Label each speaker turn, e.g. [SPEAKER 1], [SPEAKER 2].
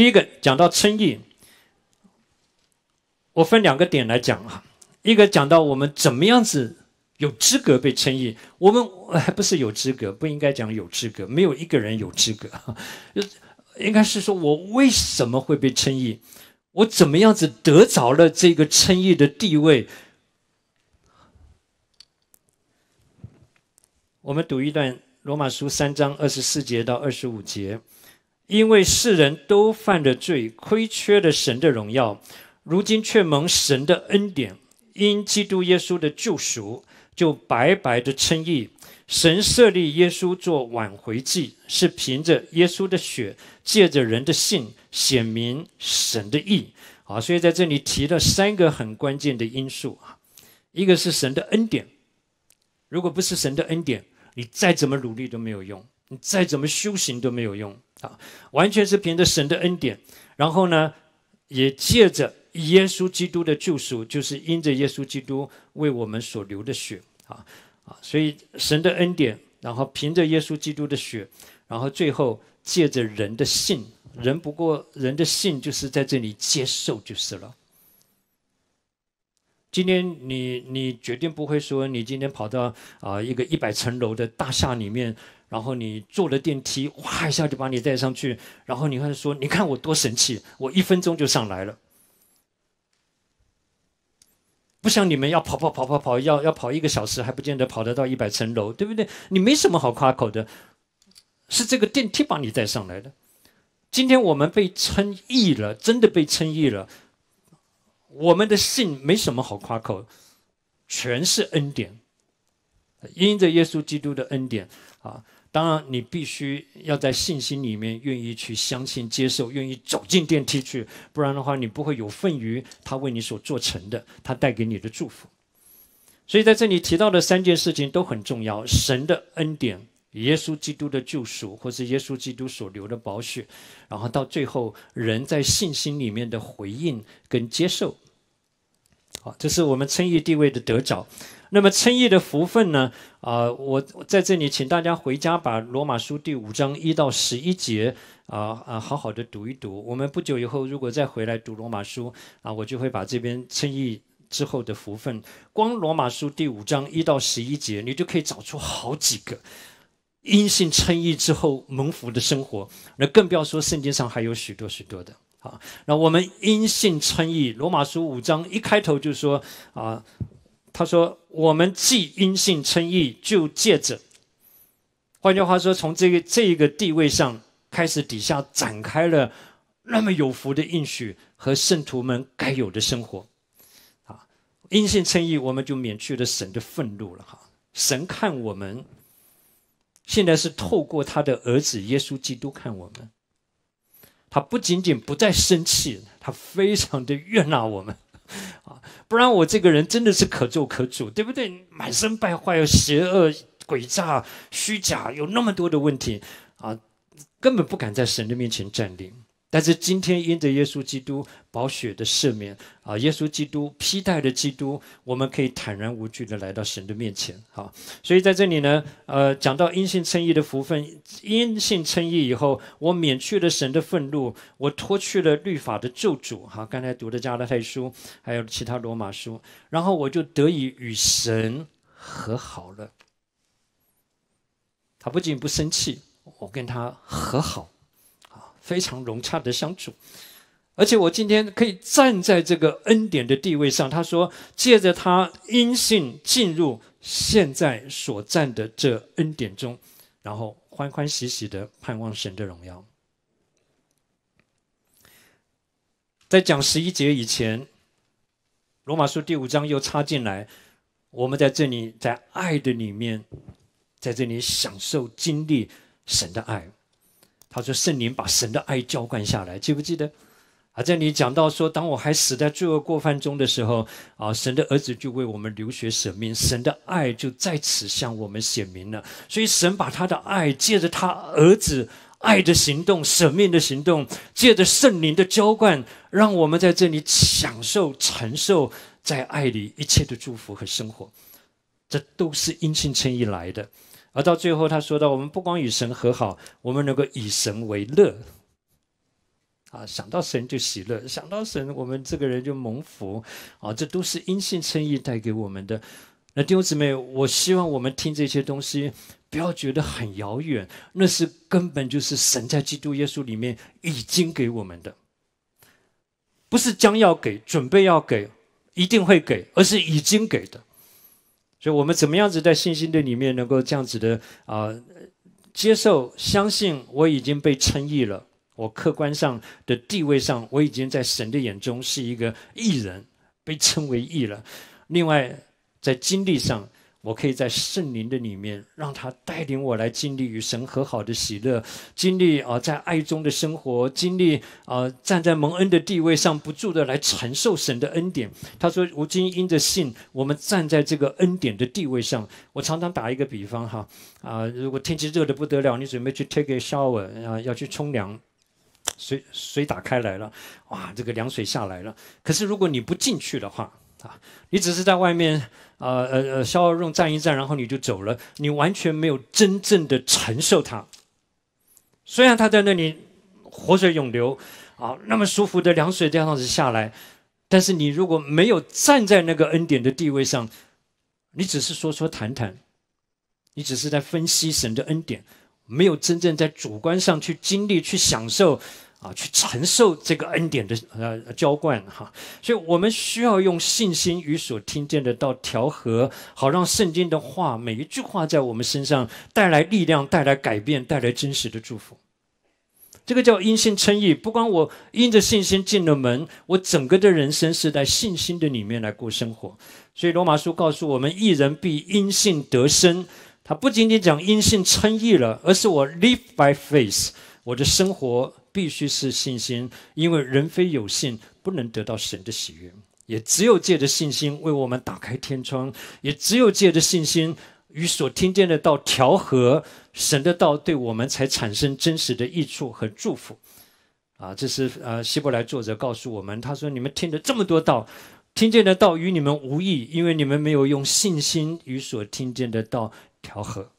[SPEAKER 1] 第一个讲到称义，我分两个点来讲啊。一个讲到我们怎么样子有资格被称义，我们还不是有资格，不应该讲有资格，没有一个人有资格，应该是说我为什么会被称义，我怎么样子得着了这个称义的地位。我们读一段罗马书三章二十四节到二十五节。因为世人都犯了罪，亏缺了神的荣耀，如今却蒙神的恩典，因基督耶稣的救赎，就白白的称义。神设立耶稣做挽回祭，是凭着耶稣的血，借着人的信显明神的义。啊，所以在这里提了三个很关键的因素啊，一个是神的恩典。如果不是神的恩典，你再怎么努力都没有用，你再怎么修行都没有用。啊，完全是凭着神的恩典，然后呢，也借着耶稣基督的救赎，就是因着耶稣基督为我们所流的血啊啊！所以神的恩典，然后凭着耶稣基督的血，然后最后借着人的信，人不过人的信就是在这里接受就是了。今天你你绝对不会说，你今天跑到啊一个一百层楼的大厦里面，然后你坐了电梯，哇一下就把你带上去，然后你会说你看我多神气，我一分钟就上来了，不像你们要跑跑跑跑跑，要要跑一个小时还不见得跑得到一百层楼，对不对？你没什么好夸口的，是这个电梯把你带上来的。今天我们被称异了，真的被称异了。我们的信没什么好夸口，全是恩典，因着耶稣基督的恩典啊，当然你必须要在信心里面愿意去相信接受，愿意走进电梯去，不然的话你不会有份于他为你所做成的，他带给你的祝福。所以在这里提到的三件事情都很重要，神的恩典。耶稣基督的救赎，或是耶稣基督所流的宝血，然后到最后人在信心里面的回应跟接受，好，这是我们称义地位的得着。那么称义的福分呢？啊，我在这里请大家回家把罗马书第五章一到十一节啊啊好好的读一读。我们不久以后如果再回来读罗马书啊，我就会把这边称义之后的福分，光罗马书第五章一到十一节，你就可以找出好几个。因信称义之后蒙福的生活，那更不要说圣经上还有许多许多的啊。那我们因信称义，罗马书五章一开头就说啊，他说我们既因信称义，就借着，换句话说，从这个这一个地位上开始，底下展开了那么有福的应许和圣徒们该有的生活啊。因信称义，我们就免去了神的愤怒了哈。神看我们。现在是透过他的儿子耶稣基督看我们，他不仅仅不再生气，他非常的怨纳我们，啊，不然我这个人真的是可做可主，对不对？满身败坏、邪恶、诡诈、虚假，有那么多的问题，啊，根本不敢在神的面前站立。但是今天，因着耶稣基督宝血的赦免啊，耶稣基督披戴的基督，我们可以坦然无惧的来到神的面前啊。所以在这里呢，呃，讲到因信称义的福分，因信称义以后，我免去了神的愤怒，我脱去了律法的咒诅哈。刚才读的加拉太书，还有其他罗马书，然后我就得以与神和好了。他不仅不生气，我跟他和好。非常融洽的相处，而且我今天可以站在这个恩典的地位上。他说：“借着他因信进入现在所站的这恩典中，然后欢欢喜喜的盼望神的荣耀。”在讲十一节以前，罗马书第五章又插进来。我们在这里在爱的里面，在这里享受经历神的爱。他说：“圣灵把神的爱浇灌下来，记不记得？啊，在你讲到说，当我还死在罪恶过犯中的时候，啊，神的儿子就为我们流血舍命，神的爱就在此向我们显明了。所以，神把他的爱借着他儿子爱的行动、舍命的行动，借着圣灵的浇灌，让我们在这里享受、承受在爱里一切的祝福和生活。这都是因信称意来的。”而到最后，他说到：“我们不光与神和好，我们能够以神为乐。啊，想到神就喜乐，想到神，我们这个人就蒙福。啊，这都是因信称义带给我们的。那弟兄姊妹，我希望我们听这些东西，不要觉得很遥远，那是根本就是神在基督耶稣里面已经给我们的，不是将要给、准备要给、一定会给，而是已经给的。”所以我们怎么样子在信心的里面能够这样子的啊，接受相信我已经被称义了，我客观上的地位上我已经在神的眼中是一个义人，被称为义了。另外在经历上。我可以在圣灵的里面，让他带领我来经历与神和好的喜乐，经历啊在爱中的生活，经历啊站在蒙恩的地位上，不住的来承受神的恩典。他说：“如今因着信，我们站在这个恩典的地位上。”我常常打一个比方哈，啊，如果天气热的不得了，你准备去 take a shower，啊要去冲凉，水水打开来了，哇，这个凉水下来了。可是如果你不进去的话，啊，你只是在外面，呃呃呃，消耗用站一站，然后你就走了，你完全没有真正的承受它。虽然它在那里活水涌流，啊，那么舒服的凉水这样子下来，但是你如果没有站在那个恩典的地位上，你只是说说谈谈，你只是在分析神的恩典，没有真正在主观上去经历去享受。啊，去承受这个恩典的呃浇灌哈，所以我们需要用信心与所听见的道调和，好让圣经的话每一句话在我们身上带来力量，带来改变，带来真实的祝福。这个叫因信称义。不光我因着信心进了门，我整个的人生是在信心的里面来过生活。所以罗马书告诉我们，一人必因信得生。他不仅仅讲因信称义了，而是我 live by faith，我的生活。必须是信心，因为人非有信不能得到神的喜悦。也只有借着信心为我们打开天窗，也只有借着信心与所听见的道调和，神的道对我们才产生真实的益处和祝福。啊，这是呃希伯来作者告诉我们，他说：“你们听了这么多道，听见的道与你们无异，因为你们没有用信心与所听见的道调和。”